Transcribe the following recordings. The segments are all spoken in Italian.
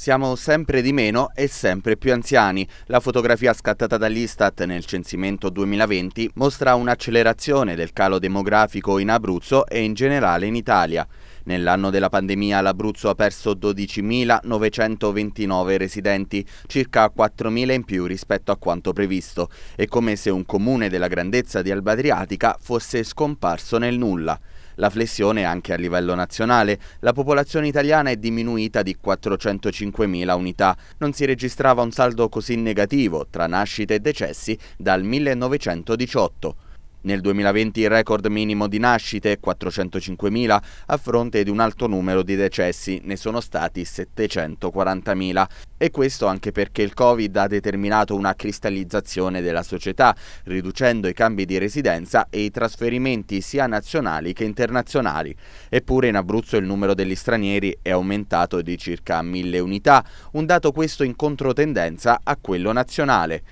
Siamo sempre di meno e sempre più anziani. La fotografia scattata dall'Istat nel censimento 2020 mostra un'accelerazione del calo demografico in Abruzzo e in generale in Italia. Nell'anno della pandemia l'Abruzzo ha perso 12.929 residenti, circa 4.000 in più rispetto a quanto previsto. È come se un comune della grandezza di Alba Adriatica fosse scomparso nel nulla. La flessione anche a livello nazionale. La popolazione italiana è diminuita di 405.000 unità. Non si registrava un saldo così negativo tra nascite e decessi dal 1918. Nel 2020 il record minimo di nascite, 405.000, a fronte di un alto numero di decessi, ne sono stati 740.000. E questo anche perché il Covid ha determinato una cristallizzazione della società, riducendo i cambi di residenza e i trasferimenti sia nazionali che internazionali. Eppure in Abruzzo il numero degli stranieri è aumentato di circa 1.000 unità, un dato questo in controtendenza a quello nazionale.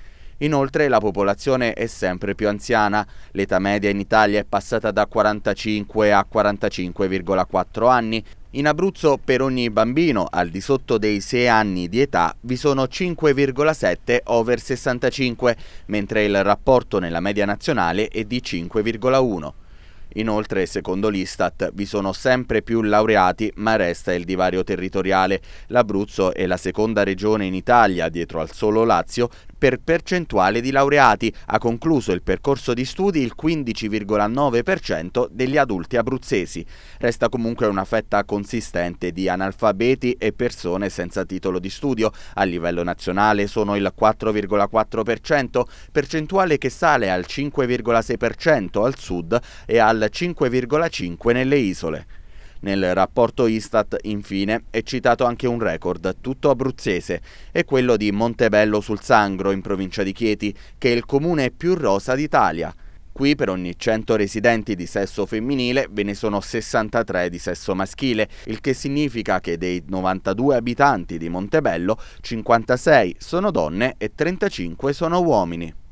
Inoltre la popolazione è sempre più anziana. L'età media in Italia è passata da 45 a 45,4 anni, in Abruzzo per ogni bambino al di sotto dei 6 anni di età vi sono 5,7 over 65, mentre il rapporto nella media nazionale è di 5,1. Inoltre, secondo l'Istat, vi sono sempre più laureati, ma resta il divario territoriale. L'Abruzzo è la seconda regione in Italia, dietro al solo Lazio, per percentuale di laureati. Ha concluso il percorso di studi il 15,9% degli adulti abruzzesi. Resta comunque una fetta consistente di analfabeti e persone senza titolo di studio. A livello nazionale sono il 4,4%, percentuale che sale al 5,6% al sud e al al 5,5 nelle isole. Nel rapporto Istat, infine, è citato anche un record tutto abruzzese, è quello di Montebello sul Sangro, in provincia di Chieti, che è il comune più rosa d'Italia. Qui per ogni 100 residenti di sesso femminile ve ne sono 63 di sesso maschile, il che significa che dei 92 abitanti di Montebello, 56 sono donne e 35 sono uomini.